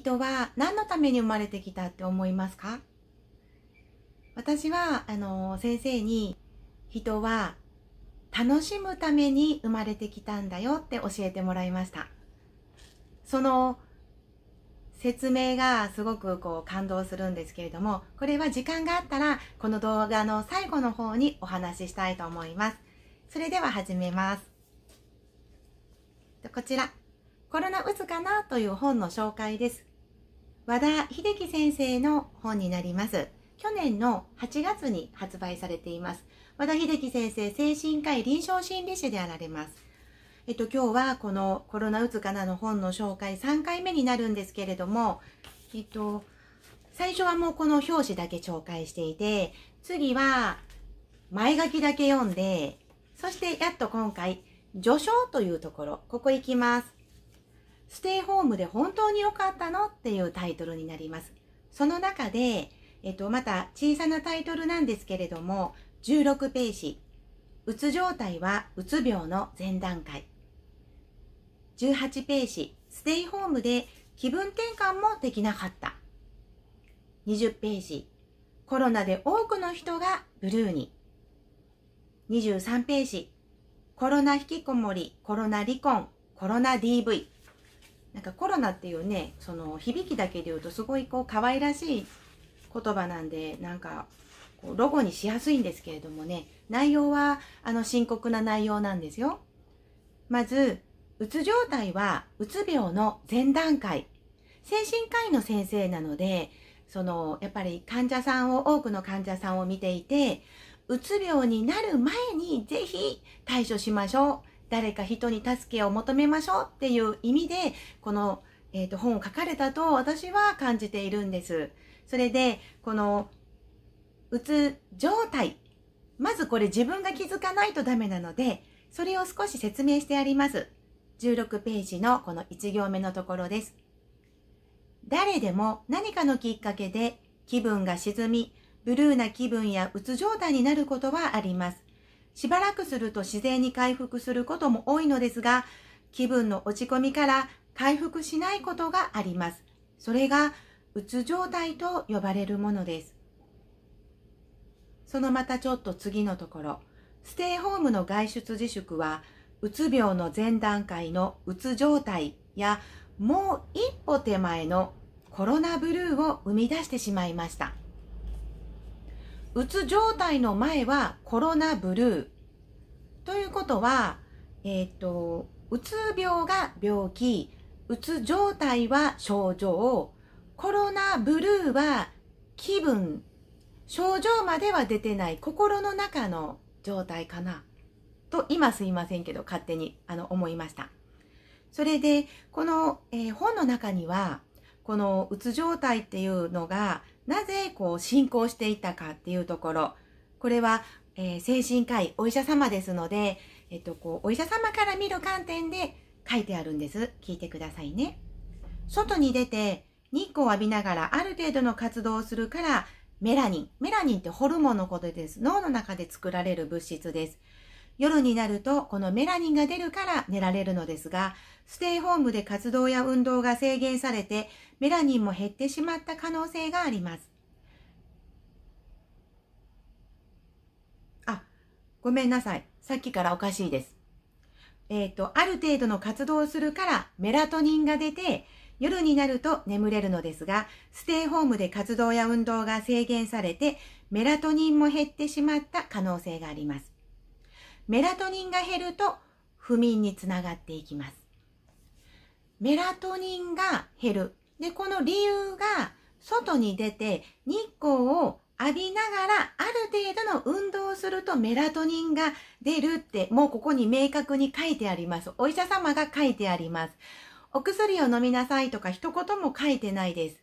人は何のために生まれてきたって思いますか私は、あの、先生に、人は楽しむために生まれてきたんだよって教えてもらいました。その説明がすごくこう感動するんですけれども、これは時間があったら、この動画の最後の方にお話ししたいと思います。それでは始めます。こちら、コロナうつかなという本の紹介です。和田秀樹先生の本になります。去年の8月に発売されています。和田秀樹先生、精神科医臨床心理士であられます。えっと、今日はこのコロナうつかなの本の紹介3回目になるんですけれども、えっと、最初はもうこの表紙だけ紹介していて、次は前書きだけ読んで、そしてやっと今回、序章というところ、ここ行きます。ステイホームで本当に良かったのっていうタイトルになります。その中で、えっと、また小さなタイトルなんですけれども、16ページ。うつ状態はうつ病の前段階。18ページ。ステイホームで気分転換もできなかった。20ページ。コロナで多くの人がブルーに。23ページ。コロナ引きこもり、コロナ離婚、コロナ DV。なんかコロナっていうねその響きだけで言うとすごいこう可愛らしい言葉なんでなんかこうロゴにしやすいんですけれどもね内容はあの深刻な内容なんですよ。まずうつ状態はうつ病の前段階精神科医の先生なのでそのやっぱり患者さんを多くの患者さんを見ていてうつ病になる前にぜひ対処しましょう誰か人に助けを求めましょうっていう意味で、この、えーと、本を書かれたと私は感じているんです。それで、この、うつ状態。まずこれ自分が気づかないとダメなので、それを少し説明してあります。16ページのこの1行目のところです。誰でも何かのきっかけで気分が沈み、ブルーな気分やうつ状態になることはあります。しばらくすると自然に回復することも多いのですが、気分の落ち込みから回復しないことがあります。それが、うつ状態と呼ばれるものです。そのまたちょっと次のところ、ステイホームの外出自粛は、うつ病の前段階のうつ状態や、もう一歩手前のコロナブルーを生み出してしまいました。うつ状態の前はコロナブルー。ということは、えっ、と、うつ病が病気、うつ状態は症状、コロナブルーは気分、症状までは出てない心の中の状態かな。と、今すいませんけど、勝手にあの思いました。それで、この、えー、本の中には、このうつ状態っていうのが、なぜこう進行していたかっていうところ、これは、えー、精神科医、お医者様ですので、えっと、こう、お医者様から見る観点で書いてあるんです。聞いてくださいね。外に出て日光を浴びながらある程度の活動をするからメラニン。メラニンってホルモンのことです。脳の中で作られる物質です。夜になるとこのメラニンが出るから寝られるのですが、ステイホームで活動や運動が制限されて、メラニンも減ってしまった可能性があります。あ、ごめんなさい。さっきからおかしいです。えっ、ー、と、ある程度の活動をするからメラトニンが出て、夜になると眠れるのですが、ステイホームで活動や運動が制限されて、メラトニンも減ってしまった可能性があります。メラトニンが減ると不眠につながっていきます。メラトニンが減る。で、この理由が外に出て日光を浴びながらある程度の運動をするとメラトニンが出るってもうここに明確に書いてあります。お医者様が書いてあります。お薬を飲みなさいとか一言も書いてないです。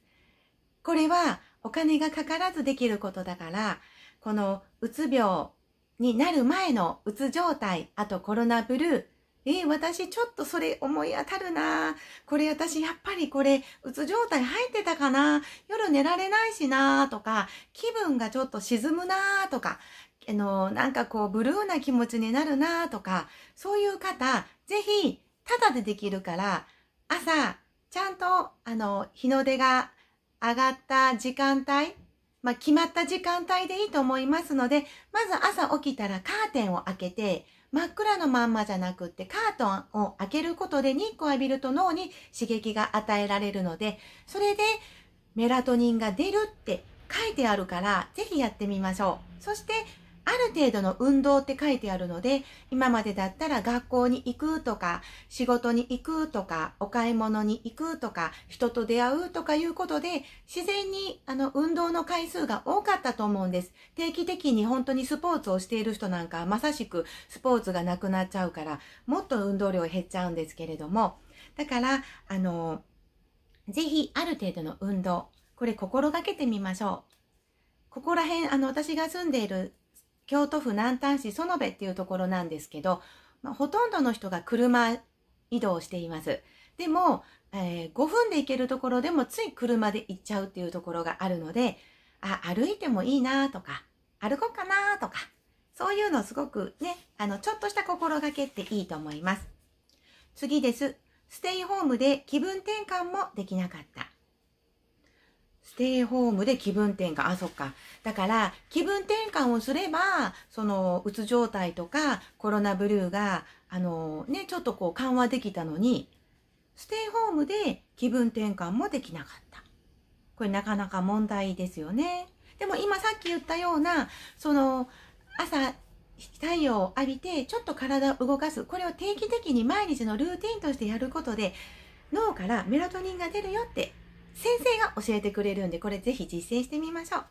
これはお金がかからずできることだから、このうつ病になる前のうつ状態、あとコロナブルー、えー、私ちょっとそれ思い当たるなこれ私やっぱりこれうつ状態入ってたかな夜寝られないしなとか、気分がちょっと沈むなとか、あのー、なんかこうブルーな気持ちになるなとか、そういう方、ぜひ、ただでできるから、朝、ちゃんと、あの、日の出が上がった時間帯、まあ、決まった時間帯でいいと思いますので、まず朝起きたらカーテンを開けて、真っ暗のまんまじゃなくってカートンを開けることで日光を浴びると脳に刺激が与えられるので、それでメラトニンが出るって書いてあるから、ぜひやってみましょう。そして、ある程度の運動って書いてあるので、今までだったら学校に行くとか、仕事に行くとか、お買い物に行くとか、人と出会うとかいうことで、自然にあの運動の回数が多かったと思うんです。定期的に本当にスポーツをしている人なんかはまさしくスポーツがなくなっちゃうから、もっと運動量減っちゃうんですけれども、だから、あの、ぜひある程度の運動、これ心がけてみましょう。ここら辺、あの、私が住んでいる京都府南丹市園部っていうところなんですけど、まあ、ほとんどの人が車移動しています。でも、えー、5分で行けるところでもつい車で行っちゃうっていうところがあるので、あ、歩いてもいいなとか、歩こうかなとか、そういうのすごくね、あの、ちょっとした心がけっていいと思います。次です。ステイホームで気分転換もできなかった。ステイホームで気分転換。あ、そっか。だから、気分転換をすれば、その、うつ状態とか、コロナブルーが、あの、ね、ちょっとこう緩和できたのに、ステイホームで気分転換もできなかった。これなかなか問題ですよね。でも今さっき言ったような、その、朝、太陽を浴びて、ちょっと体を動かす。これを定期的に毎日のルーティンとしてやることで、脳からメラトニンが出るよって先生が教えてくれるんで、これぜひ実践してみましょう。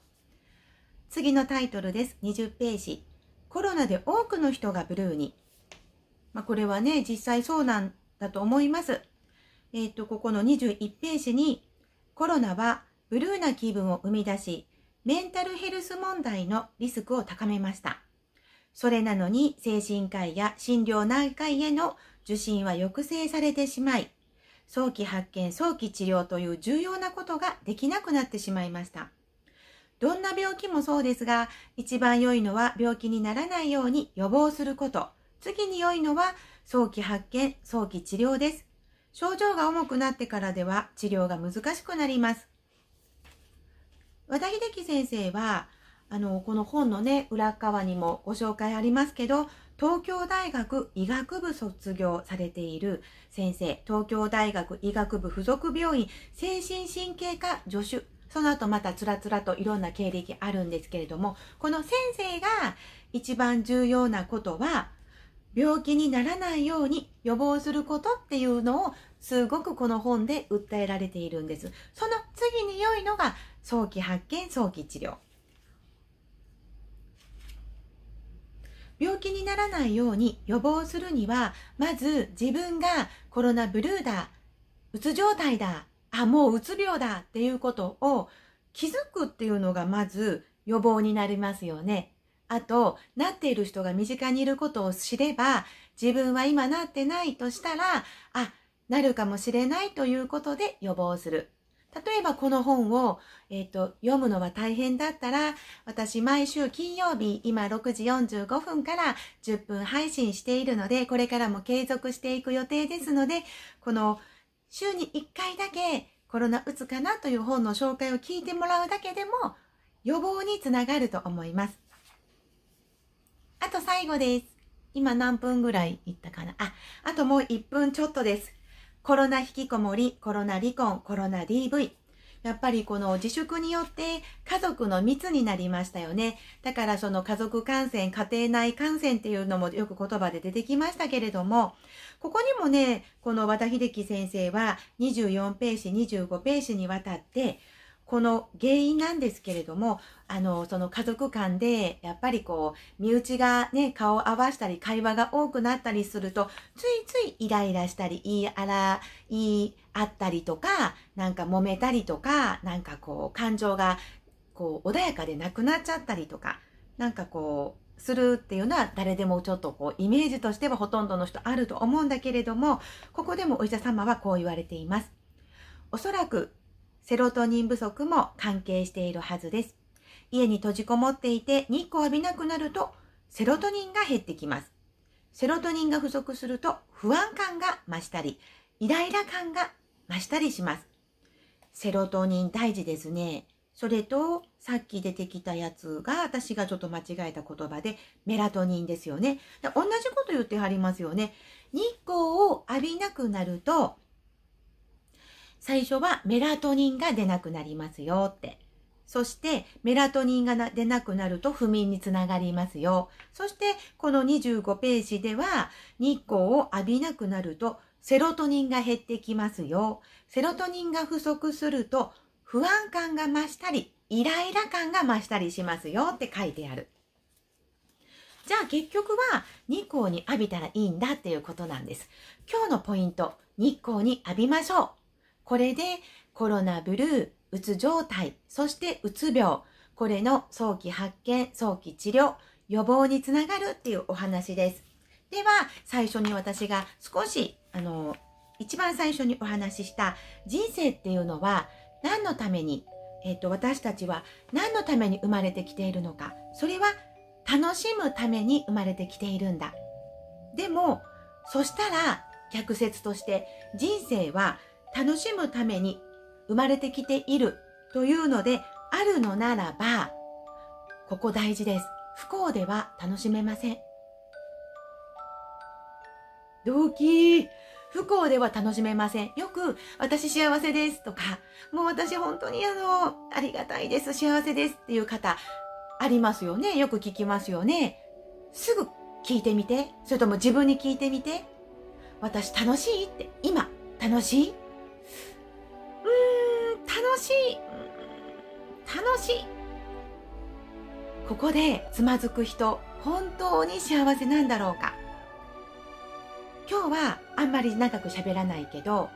次のタイトルです。20ページ。コロナで多くの人がブルーに。まあ、これはね、実際そうなんだと思います。えっ、ー、と、ここの21ページに、コロナはブルーな気分を生み出し、メンタルヘルス問題のリスクを高めました。それなのに精神科医や心療内科医への受診は抑制されてしまい、早期発見、早期治療という重要なことができなくなってしまいました。どんな病気もそうですが、一番良いのは病気にならないように予防すること。次に良いのは早期発見、早期治療です。症状が重くなってからでは治療が難しくなります。和田秀樹先生はあの、この本のね、裏側にもご紹介ありますけど、東京大学医学部卒業されている先生、東京大学医学部附属病院精神神経科助手、その後またつらつらといろんな経歴あるんですけれども、この先生が一番重要なことは、病気にならないように予防することっていうのをすごくこの本で訴えられているんです。その次に良いのが早期発見、早期治療。病気にならないように予防するには、まず自分がコロナブルーだ、うつ状態だ、あ、もううつ病だっていうことを気づくっていうのがまず予防になりますよね。あと、なっている人が身近にいることを知れば、自分は今なってないとしたら、あ、なるかもしれないということで予防する。例えばこの本を、えっ、ー、と、読むのは大変だったら、私毎週金曜日、今6時45分から10分配信しているので、これからも継続していく予定ですので、この週に1回だけコロナうつかなという本の紹介を聞いてもらうだけでも予防につながると思います。あと最後です。今何分ぐらいいったかなあ、あともう1分ちょっとです。コロナ引きこもり、コロナ離婚、コロナ DV。やっぱりこの自粛によって家族の密になりましたよね。だからその家族感染、家庭内感染っていうのもよく言葉で出てきましたけれども、ここにもね、この和田秀樹先生は24ページ、25ページにわたって、この原因なんですけれども、あの、その家族間で、やっぱりこう、身内がね、顔を合わしたり、会話が多くなったりすると、ついついイライラしたり、言いあいあったりとか、なんか揉めたりとか、なんかこう、感情が、こう、穏やかでなくなっちゃったりとか、なんかこう、するっていうのは誰でもちょっとこうイメージとしてはほとんどの人あると思うんだけれどもここでもお医者様はこう言われていますおそらくセロトニン不足も関係しているはずです。家に閉じこもっていて日光浴びなくなるとセロトニンが減ってきます。セロトニンが不足すると不安感が増したり、イライラ感が増したりします。セロトニン大事ですね。それと、さっき出てきたやつが、私がちょっと間違えた言葉で、メラトニンですよね。で同じこと言ってはりますよね。日光を浴びなくなると、最初はメラトニンが出なくなりますよって。そしてメラトニンが出なくなると不眠につながりますよ。そしてこの25ページでは日光を浴びなくなるとセロトニンが減ってきますよ。セロトニンが不足すると不安感が増したり、イライラ感が増したりしますよって書いてある。じゃあ結局は日光に浴びたらいいんだっていうことなんです。今日のポイント、日光に浴びましょう。これでコロナブルー、うつ状態、そしてうつ病、これの早期発見、早期治療、予防につながるっていうお話です。では、最初に私が少し、あの、一番最初にお話しした人生っていうのは何のために、えっ、と、私たちは何のために生まれてきているのか、それは楽しむために生まれてきているんだ。でも、そしたら逆説として人生は楽しむために生まれてきているというのであるのならば、ここ大事です。不幸では楽しめません。動機、不幸では楽しめません。よく、私幸せですとか、もう私本当にあの、ありがたいです、幸せですっていう方、ありますよね。よく聞きますよね。すぐ聞いてみて。それとも自分に聞いてみて。私楽しいって、今、楽しい楽しい、うん、楽しいここでつまずく人本当に幸せなんだろうか今日はあんまり長く喋らないけど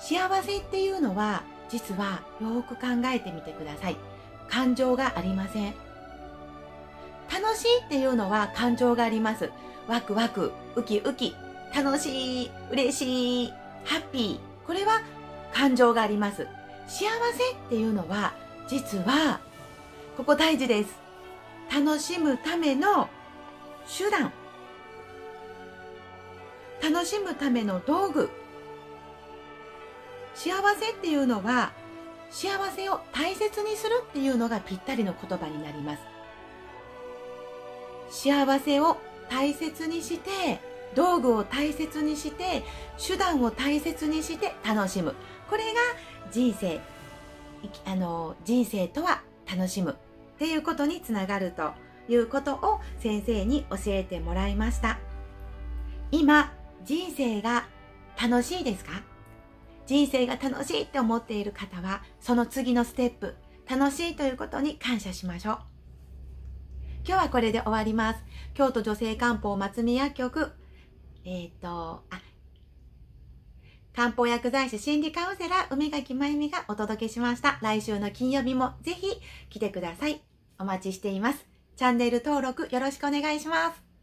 幸せっていうのは実はよく考えてみてください感情がありません楽しいっていうのは感情がありますワクワクウキウキ楽しい嬉しいハッピーこれは感情があります幸せっていうのは実はここ大事です楽しむための手段楽しむための道具幸せっていうのは幸せを大切にするっていうのがぴったりの言葉になります幸せを大切にして道具を大切にして手段を大切にして楽しむこれが人生あの人生とは楽しむっていうことにつながるということを先生に教えてもらいました今人生が楽しいですか人生が楽しいって思っている方はその次のステップ楽しいということに感謝しましょう今日はこれで終わります京都女性漢方松宮局えっ、ー、と、あ、漢方薬剤師心理カウンセラー梅垣まゆみがお届けしました。来週の金曜日もぜひ来てください。お待ちしています。チャンネル登録よろしくお願いします。